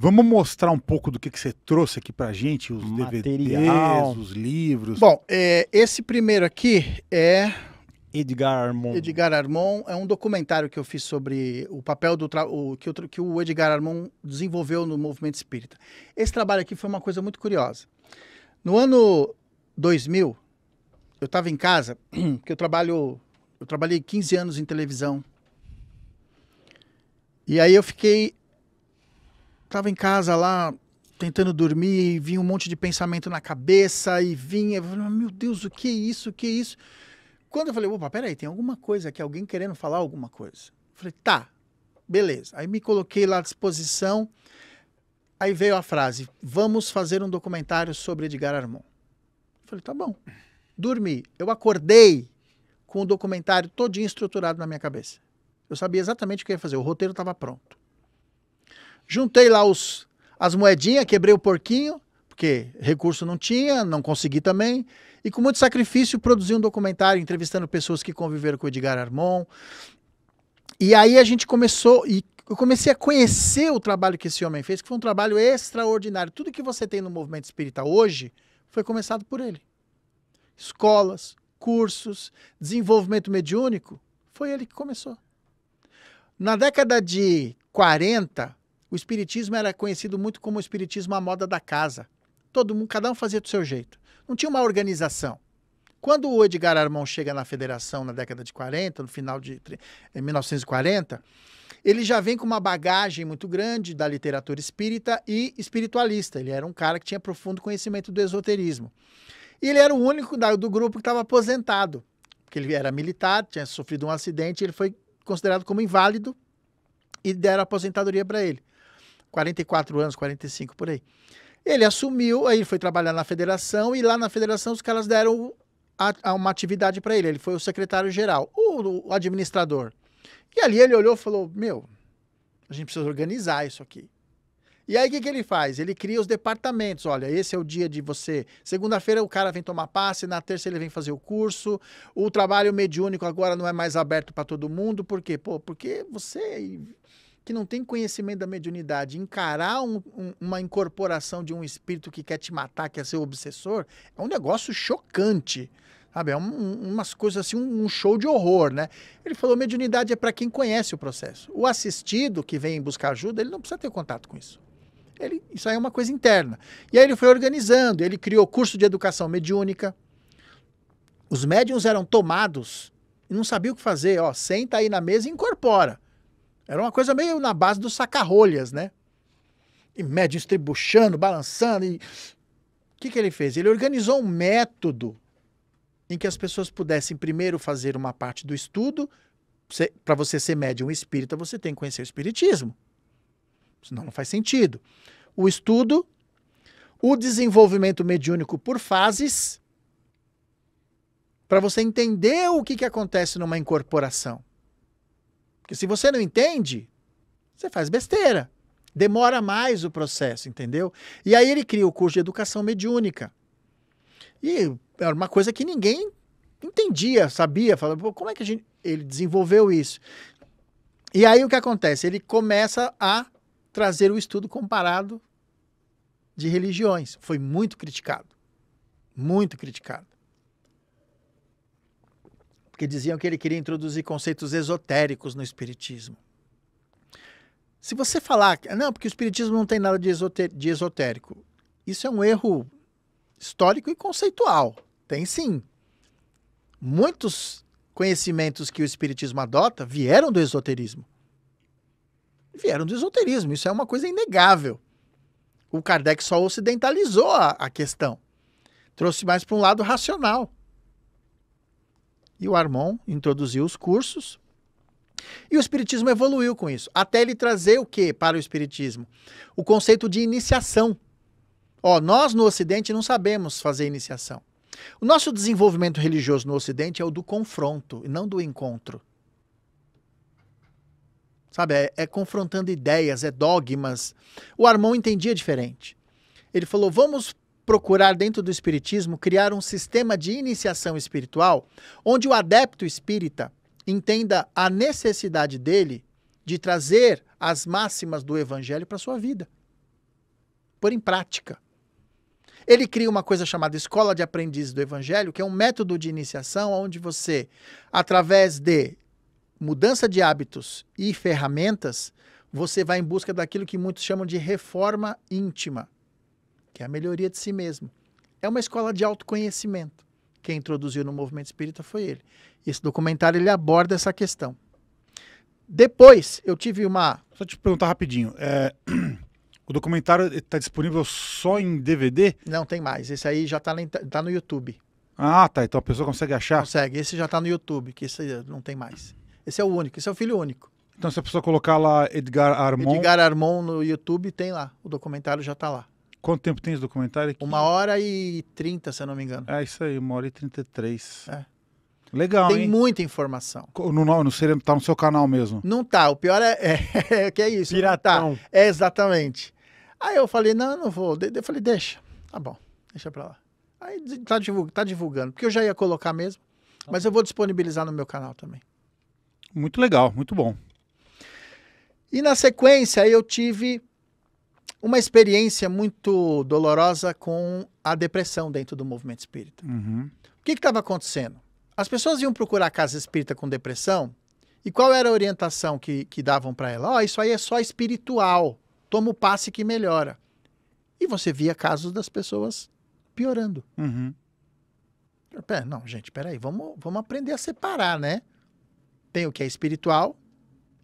Vamos mostrar um pouco do que, que você trouxe aqui pra gente, os Material. DVDs, os livros. Bom, é, esse primeiro aqui é Edgar Armon. Edgar Armon é um documentário que eu fiz sobre o papel do tra... o... Que, o... que o Edgar Armon desenvolveu no movimento espírita. Esse trabalho aqui foi uma coisa muito curiosa. No ano 2000, eu estava em casa, que eu trabalho, eu trabalhei 15 anos em televisão. E aí eu fiquei tava em casa lá tentando dormir e vinha um monte de pensamento na cabeça e vinha, meu Deus, o que é isso, o que é isso? Quando eu falei, opa, peraí, tem alguma coisa aqui, alguém querendo falar alguma coisa. Eu falei, tá, beleza. Aí me coloquei lá à disposição, aí veio a frase, vamos fazer um documentário sobre Edgar Armon. Eu falei, tá bom. Dormi, eu acordei com o documentário todinho estruturado na minha cabeça. Eu sabia exatamente o que ia fazer, o roteiro estava pronto. Juntei lá os, as moedinhas, quebrei o porquinho, porque recurso não tinha, não consegui também. E com muito sacrifício produzi um documentário entrevistando pessoas que conviveram com o Edgar Armon. E aí a gente começou, e eu comecei a conhecer o trabalho que esse homem fez, que foi um trabalho extraordinário. Tudo que você tem no movimento espírita hoje foi começado por ele. Escolas, cursos, desenvolvimento mediúnico, foi ele que começou. Na década de 40, o espiritismo era é conhecido muito como o espiritismo à moda da casa. Todo mundo, cada um fazia do seu jeito. Não tinha uma organização. Quando o Edgar Armand chega na federação na década de 40, no final de 1940, ele já vem com uma bagagem muito grande da literatura espírita e espiritualista. Ele era um cara que tinha profundo conhecimento do esoterismo. E ele era o único da, do grupo que estava aposentado, porque ele era militar, tinha sofrido um acidente, ele foi considerado como inválido e deram aposentadoria para ele. 44 anos, 45 por aí. Ele assumiu, aí ele foi trabalhar na federação e lá na federação os caras deram a, a uma atividade para ele. Ele foi o secretário-geral, o, o administrador. E ali ele olhou e falou: Meu, a gente precisa organizar isso aqui. E aí o que, que ele faz? Ele cria os departamentos. Olha, esse é o dia de você. Segunda-feira o cara vem tomar passe, na terça ele vem fazer o curso. O trabalho mediúnico agora não é mais aberto para todo mundo. Por quê? Pô, porque você que não tem conhecimento da mediunidade, encarar um, um, uma incorporação de um espírito que quer te matar, que é seu obsessor, é um negócio chocante. Sabe? É um, umas coisas assim, um, show de horror, né? Ele falou: mediunidade é para quem conhece o processo. O assistido que vem buscar ajuda, ele não precisa ter contato com isso. Ele, isso aí é uma coisa interna. E aí ele foi organizando, ele criou curso de educação mediúnica. Os médiums eram tomados e não sabiam o que fazer. Ó, senta aí na mesa e incorpora. Era uma coisa meio na base dos sacarrolhas, né? E médios tribuchando, balançando. E... O que, que ele fez? Ele organizou um método em que as pessoas pudessem primeiro fazer uma parte do estudo. Para você ser médium espírita, você tem que conhecer o espiritismo. Senão não faz sentido. O estudo, o desenvolvimento mediúnico por fases, para você entender o que, que acontece numa incorporação. Porque se você não entende, você faz besteira. Demora mais o processo, entendeu? E aí ele cria o curso de educação mediúnica. E era uma coisa que ninguém entendia, sabia, falava, como é que a gente. Ele desenvolveu isso. E aí o que acontece? Ele começa a trazer o estudo comparado de religiões. Foi muito criticado. Muito criticado porque diziam que ele queria introduzir conceitos esotéricos no espiritismo. Se você falar, não, porque o espiritismo não tem nada de, de esotérico, isso é um erro histórico e conceitual. Tem sim. Muitos conhecimentos que o espiritismo adota vieram do esoterismo. Vieram do esoterismo, isso é uma coisa inegável. O Kardec só ocidentalizou a, a questão, trouxe mais para um lado racional. E o Armon introduziu os cursos. E o espiritismo evoluiu com isso, até ele trazer o que para o espiritismo? O conceito de iniciação. Ó, nós no ocidente não sabemos fazer iniciação. O nosso desenvolvimento religioso no ocidente é o do confronto e não do encontro. Sabe, é, é confrontando ideias, é dogmas. O Armon entendia diferente. Ele falou: "Vamos procurar, dentro do Espiritismo, criar um sistema de iniciação espiritual onde o adepto espírita entenda a necessidade dele de trazer as máximas do Evangelho para a sua vida, por em prática. Ele cria uma coisa chamada Escola de Aprendiz do Evangelho, que é um método de iniciação onde você, através de mudança de hábitos e ferramentas, você vai em busca daquilo que muitos chamam de reforma íntima que é a melhoria de si mesmo. É uma escola de autoconhecimento. Quem introduziu no movimento espírita foi ele. Esse documentário ele aborda essa questão. Depois, eu tive uma. Só te perguntar rapidinho. É... O documentário está disponível só em DVD? Não, tem mais. Esse aí já está tá no YouTube. Ah, tá. Então a pessoa consegue achar? Consegue. Esse já está no YouTube, que esse eh, não tem mais. Esse é o único. Esse é o filho único. Então se a pessoa colocar lá Edgar Armon... Edgar Armon no YouTube, tem lá. O documentário já está lá. Quanto tempo tem esse documentário? Aqui? Uma hora e trinta, se eu não me engano. É isso aí, uma hora e trinta e três. É. Legal, Tem hein? muita informação. No, no, no, tá no seu canal mesmo? Não tá, o pior é, é, é que é isso. Tá. Piratão. É, exatamente. Aí eu falei, não, não vou. De, eu falei, deixa. Tá bom, deixa pra lá. Aí tá, divulg, tá divulgando, porque eu já ia colocar mesmo, tá mas eu vou disponibilizar no meu canal também. Muito legal, muito bom. E na sequência eu tive uma experiência muito dolorosa com a depressão dentro do movimento espírita. Uhum. O que estava acontecendo? As pessoas iam procurar casa espírita com depressão e qual era a orientação que, que davam para ela? oh, isso aí é só espiritual, toma o passe que melhora. E você via casos das pessoas piorando. Uhum. não, gente, peraí, vamos, vamos aprender a separar, né? Tem o que é espiritual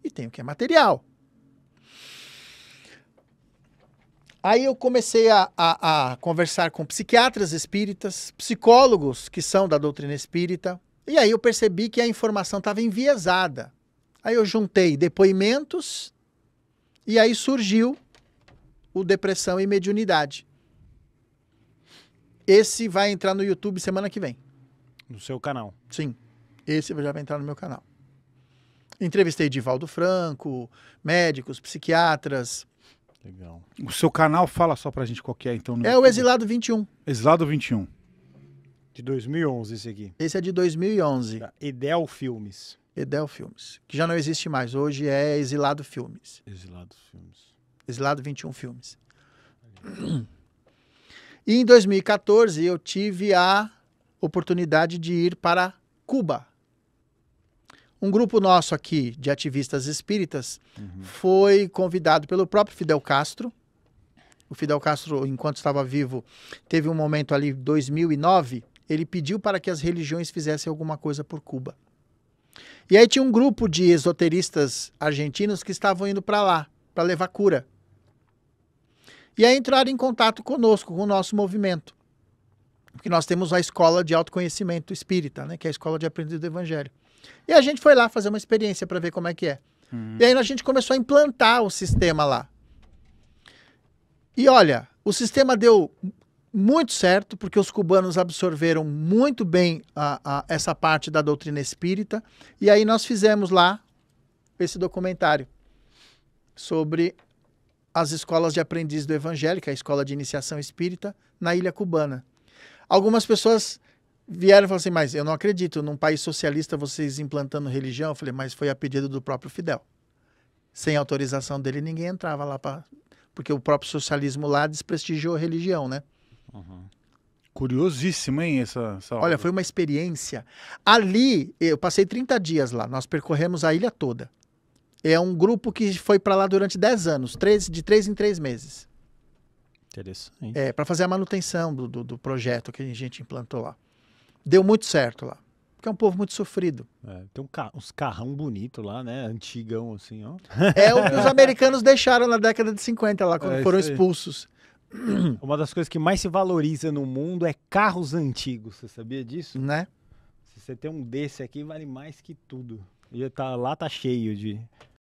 e tem o que é material. Aí eu comecei a, a, a, conversar com psiquiatras espíritas, psicólogos que são da doutrina espírita, e aí eu percebi que a informação estava enviesada. Aí eu juntei depoimentos e aí surgiu o Depressão e Mediunidade. Esse vai entrar no YouTube semana que vem. No seu canal? Sim. Esse já vai entrar no meu canal. Entrevistei Divaldo Franco, médicos, psiquiatras, Legal. O seu canal fala só pra gente qual que é, então. É o Exilado 21. Exilado 21. De 2011 esse aqui. Esse é de 2011. Da tá. Edel Filmes. Edel Filmes, que já não existe mais. Hoje é Exilado Filmes. Exilado Filmes. Exilado 21 Filmes. E em 2014 eu tive a oportunidade de ir para Cuba. Um grupo nosso aqui de ativistas espíritas uhum. foi convidado pelo próprio Fidel Castro. O Fidel Castro, enquanto estava vivo, teve um momento ali, 2009, ele pediu para que as religiões fizessem alguma coisa por Cuba. E aí tinha um grupo de esoteristas argentinos que estavam indo para lá, para levar cura. E aí entraram em contato conosco, com o nosso movimento. Porque nós temos a escola de autoconhecimento espírita, né, que é a escola de aprendido do evangelho. E a gente foi lá fazer uma experiência para ver como é que é. Uhum. E aí a gente começou a implantar o sistema lá. E olha, o sistema deu muito certo, porque os cubanos absorveram muito bem a, a, essa parte da doutrina espírita. E aí nós fizemos lá esse documentário sobre as escolas de aprendiz do evangélico, a escola de iniciação espírita, na ilha cubana. Algumas pessoas vieram e falaram assim, mas eu não acredito, num país socialista vocês implantando religião, eu falei, mas foi a pedido do próprio Fidel. Sem autorização dele, ninguém entrava lá para porque o próprio socialismo lá desprestigiou a religião, né? Uhum. Curiosíssimo, hein, essa, essa Olha, foi uma experiência. Ali, eu passei 30 dias lá, nós percorremos a ilha toda. É um grupo que foi para lá durante 10 anos, três, de 3 em 3 meses. Interessante. É, para fazer a manutenção do, do, do projeto que a gente implantou lá deu muito certo lá. Porque é um povo muito sofrido. É, tem um ca uns carrão bonito lá, né? Antigão, assim, ó. É o que os americanos deixaram na década de 50 lá, quando é, foram expulsos. Uma das coisas que mais se valoriza no mundo é carros antigos. Você sabia disso? Né? Se você tem um desse aqui, vale mais que tudo. E tá, lá tá cheio de